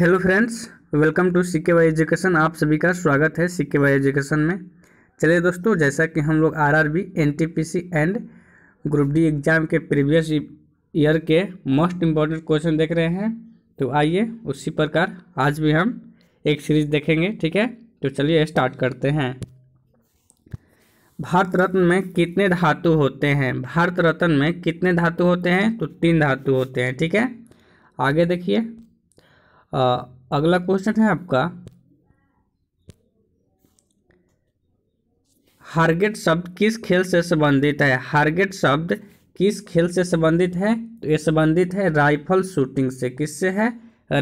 hello friends welcome to सिक्के Y education आप सभी का स्वागत है सिक्के वाई एजुकेशन में चलिए दोस्तों जैसा कि हम लोग RRB NTPC and group D exam के प्रीवियस ईयर के मोस्ट इम्पॉर्टेंट क्वेश्चन देख रहे हैं तो आइए उसी प्रकार आज भी हम एक सीरीज देखेंगे ठीक है तो चलिए स्टार्ट करते हैं भारत रत्न में कितने धातु होते हैं भारत रत्न में कितने धातु होते हैं तो तीन धातु होते हैं ठीक है आगे देखिए आ, अगला क्वेश्चन है आपका हार्गेट शब्द किस खेल से संबंधित है हार्गेट शब्द किस खेल से संबंधित है तो ये संबंधित है राइफल शूटिंग से किससे है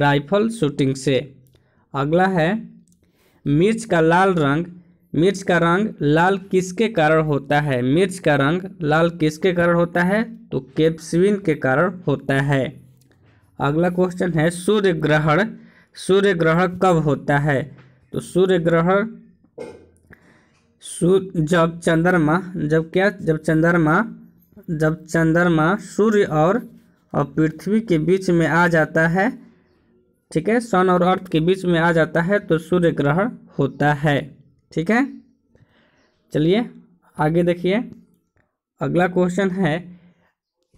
राइफल शूटिंग से अगला है मिर्च का लाल रंग मिर्च का रंग लाल किसके कारण होता है मिर्च का रंग लाल किसके कारण होता है तो कैप्सिन के कारण होता है अगला क्वेश्चन है सूर्य ग्रहण सूर्य ग्रहण कब होता है तो सूर्य ग्रहण सूर्य जब चंद्रमा जब क्या जब चंद्रमा जब चंद्रमा सूर्य और और पृथ्वी के बीच में आ जाता है ठीक है सन और अर्थ के बीच में आ जाता है तो सूर्य ग्रहण होता है ठीक है चलिए आगे देखिए अगला क्वेश्चन है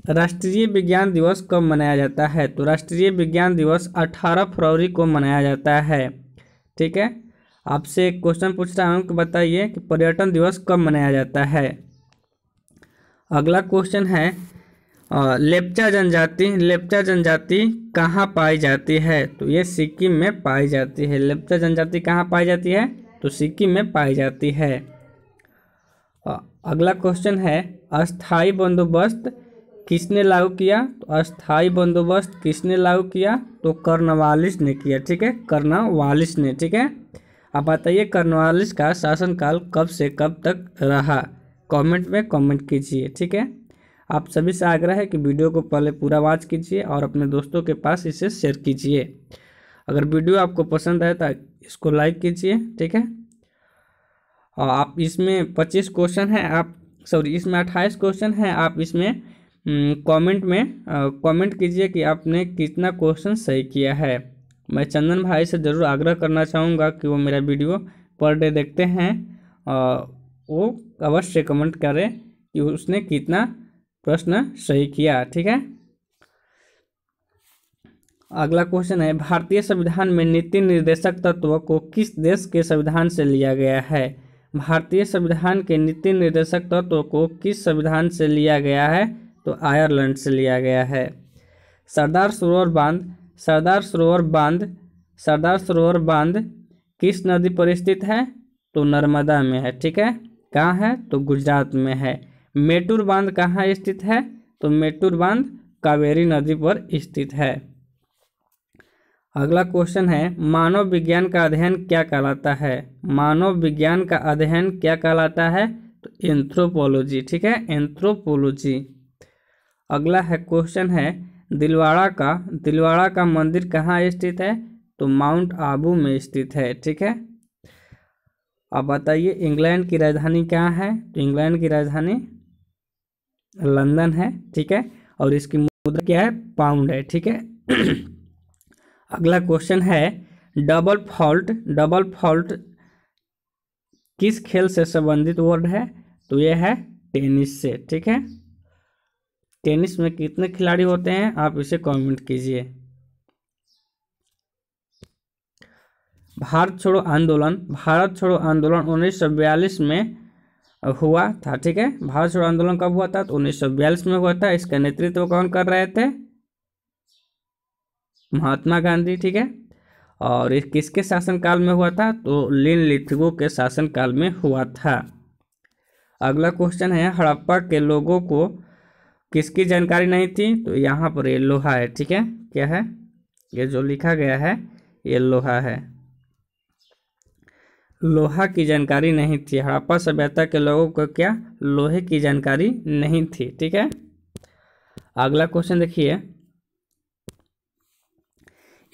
राष्ट्रीय विज्ञान दिवस कब मनाया जाता है तो राष्ट्रीय विज्ञान दिवस 18 फरवरी को मनाया जाता है ठीक है आपसे एक क्वेश्चन पूछ रहा हूँ कि बताइए कि पर्यटन दिवस कब मनाया जाता है अगला क्वेश्चन है लेपचा जनजाति लेपचा जनजाति कहाँ पाई जाती है तो ये सिक्किम में पाई जाती है लेपचा जनजाति कहाँ पाई जाती है तो सिक्किम में पाई जाती है अगला क्वेश्चन है अस्थाई बंदोबस्त किसने लागू किया तो अस्थाई बंदोबस्त किसने लागू किया तो कर्नवालिस ने किया ठीक है कर्नवालिस ने ठीक है आप बताइए कर्नवालिस का शासनकाल कब से कब तक रहा कमेंट में कमेंट कीजिए ठीक है आप सभी से आग्रह है कि वीडियो को पहले पूरा वॉच कीजिए और अपने दोस्तों के पास इसे शेयर कीजिए अगर वीडियो आपको पसंद आए तो इसको लाइक कीजिए ठीक है और आप इसमें पच्चीस क्वेश्चन हैं आप सॉरी इसमें अट्ठाईस क्वेश्चन हैं आप इसमें कमेंट हम्म, में कमेंट कीजिए कि आपने कितना क्वेश्चन सही किया है मैं चंदन भाई से ज़रूर आग्रह करना चाहूँगा कि वो मेरा वीडियो पर डे देखते हैं वो अवश्य कमेंट करें कि उसने कितना प्रश्न सही किया ठीक है अगला क्वेश्चन है भारतीय संविधान में नीति निर्देशक तत्व को किस देश के संविधान से लिया गया है भारतीय संविधान के नीति निर्देशक तत्व को किस संविधान से लिया गया है तो आयरलैंड से लिया गया है सरदार सरोवर बांध सरदार सरोवर बांध सरदार सरोवर बांध किस नदी पर स्थित है तो नर्मदा में है ठीक है कहाँ है तो गुजरात में है मेटूर बांध कहाँ स्थित है तो मेटूर बांध कावेरी नदी पर स्थित है अगला क्वेश्चन है मानव विज्ञान का अध्ययन क्या कहलाता है मानव विज्ञान का अध्ययन क्या कहलाता है तो एंथ्रोपोलॉजी ठीक है एंथ्रोपोलॉजी अगला है क्वेश्चन है दिलवाड़ा का दिलवाड़ा का मंदिर कहाँ स्थित है तो माउंट आबू में स्थित है ठीक है अब बताइए इंग्लैंड की राजधानी क्या है तो इंग्लैंड की राजधानी लंदन है ठीक है और इसकी मुद्रा क्या है पाउंड है ठीक है अगला क्वेश्चन है डबल फॉल्ट डबल फॉल्ट किस खेल से संबंधित वर्ड है तो यह है टेनिस से ठीक है टेनिस में कितने खिलाड़ी होते हैं आप इसे कमेंट कीजिए भारत छोड़ो आंदोलन भारत छोड़ो आंदोलन उन्नीस में हुआ था ठीक है भारत छोड़ो आंदोलन कब हुआ था तो उन्नीस में हुआ था इसका नेतृत्व कौन कर रहे थे महात्मा गांधी ठीक है और इस किसके शासनकाल में हुआ था तो लिन लिथिगो के शासनकाल में हुआ था अगला क्वेश्चन है हड़प्पा के लोगों को किसकी जानकारी नहीं थी तो यहाँ पर ये लोहा है ठीक है क्या है ये जो लिखा गया है ये लोहा है लोहा की जानकारी नहीं थी हड़प्पा सभ्यता के लोगों को क्या लोहे की जानकारी नहीं थी ठीक है अगला क्वेश्चन देखिए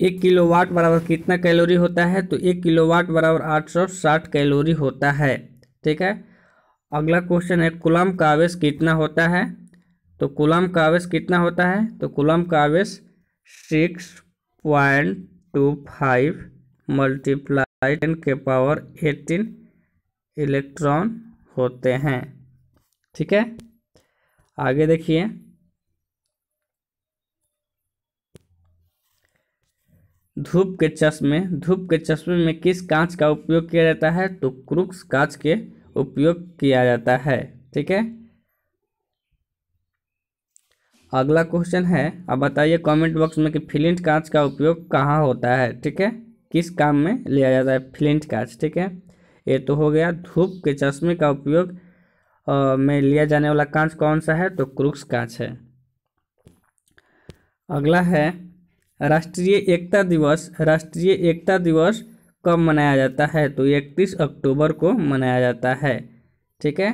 एक किलोवाट बराबर कितना कैलोरी होता है तो एक किलोवाट बराबर आठ सौ साठ कैलोरी होता है ठीक है अगला क्वेश्चन है कुलम का आवेश कितना होता है तो कुलम का आवेश कितना होता है तो कुलम का आवेश six point two five multiply ten के पावर एटीन इलेक्ट्रॉन होते हैं ठीक है आगे देखिए धूप के चश्मे धूप के चश्मे में किस कांच का उपयोग किया जाता है तो क्रुक्स कांच के उपयोग किया जाता है ठीक है अगला क्वेश्चन है अब बताइए कमेंट बॉक्स में कि फ्लिंट कांच का उपयोग कहाँ होता है ठीक है किस काम में लिया जाता है फ्लिंट कांच ठीक है ये तो हो गया धूप के चश्मे का उपयोग में लिया जाने वाला कांच कौन सा है तो क्रूक्स कांच है अगला है राष्ट्रीय एकता दिवस राष्ट्रीय एकता दिवस कब मनाया जाता है तो इकतीस अक्टूबर को मनाया जाता है ठीक है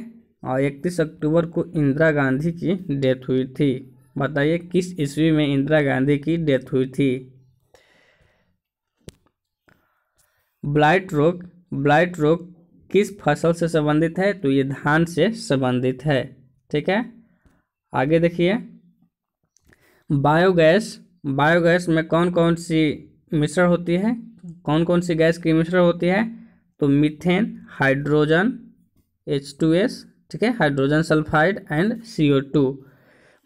और इकतीस अक्टूबर को इंदिरा गांधी की डेथ हुई थी बताइए किस ईस्वी में इंदिरा गांधी की डेथ हुई थी ब्लाइट रोग ब्लाइट रोग किस फसल से संबंधित है तो ये धान से संबंधित है ठीक है आगे देखिए बायोगैस बायोगैस में कौन कौन सी मिश्रण होती है कौन कौन सी गैस की मिश्रण होती है तो methane hydrogen H two S ठीक है hydrogen sulphide and CO2 two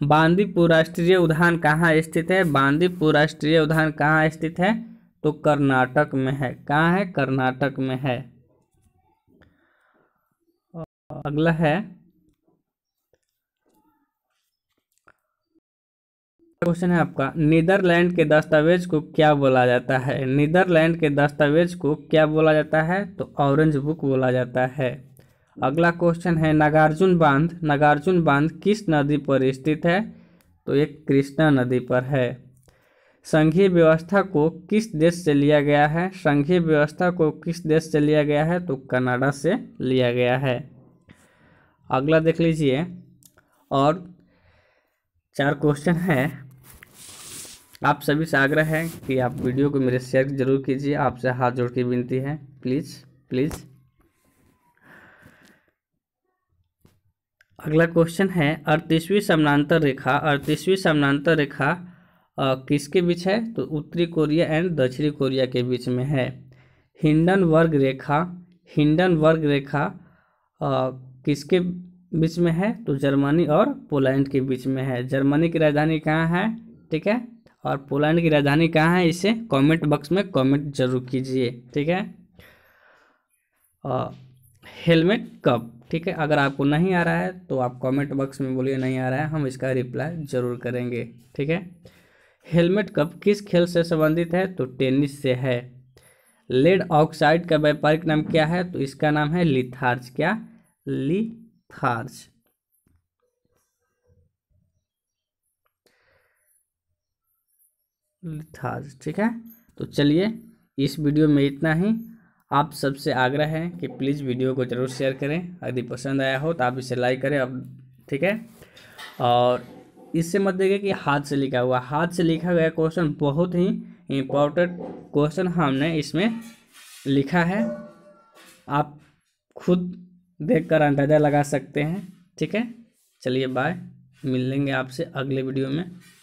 Bandipur राष्ट्रीय उद्यान कहाँ स्थित है बांदीपुर राष्ट्रीय उद्यान कहाँ स्थित है तो कर्नाटक में है कहाँ है कर्नाटक में है अगला है क्वेश्चन है आपका नीदरलैंड के दस्तावेज को क्या बोला जाता है नीदरलैंड के दस्तावेज को क्या बोला जाता है तो ऑरेंज बुक बोला जाता है अगला क्वेश्चन है नागार्जुन बांध नागार्जुन बांध किस नदी पर स्थित है तो ये कृष्णा नदी पर है संघीय व्यवस्था को किस देश से लिया गया है संघीय व्यवस्था को किस देश से लिया गया है तो कनाडा से लिया गया है अगला देख लीजिए और चार क्वेश्चन है आप सभी से आग्रह है कि आप वीडियो को मेरे शेयर जरूर कीजिए आपसे हाथ जोड़ के विनती है प्लीज़ प्लीज़ अगला क्वेश्चन है अड़तीसवीं समानांतर रेखा अड़तीसवीं समानांतर रेखा किसके बीच है तो उत्तरी कोरिया एंड दक्षिणी कोरिया के बीच में है हिंडन वर्ग रेखा हिंडन वर्ग रेखा आ, किसके बीच में है तो जर्मनी और पोलैंड के बीच में है जर्मनी की राजधानी कहाँ है ठीक है और पोलैंड की राजधानी कहाँ है इसे कमेंट बॉक्स में कमेंट जरूर कीजिए ठीक है हेलमेट कब ठीक है अगर आपको नहीं आ रहा है तो आप कमेंट बॉक्स में बोलिए नहीं आ रहा है हम इसका रिप्लाई ज़रूर करेंगे ठीक है हेलमेट कप किस खेल से संबंधित है तो टेनिस से है लेड ऑक्साइड का व्यापारिक नाम क्या है तो इसका नाम है लिथार्ज क्या लिथार्ज लिथार्ज ठीक है तो चलिए इस वीडियो में इतना ही आप सबसे आग्रह है कि प्लीज़ वीडियो को ज़रूर शेयर करें यदि पसंद आया हो तो आप इसे लाइक करें अब ठीक है और इससे मत देखिए कि हाथ से लिखा हुआ हाथ से लिखा गया क्वेश्चन बहुत ही इम्पोर्टेंट क्वेश्चन हमने इसमें लिखा है आप खुद देखकर अंदाज़ा लगा सकते हैं ठीक है चलिए बाय मिल लेंगे आपसे अगले वीडियो में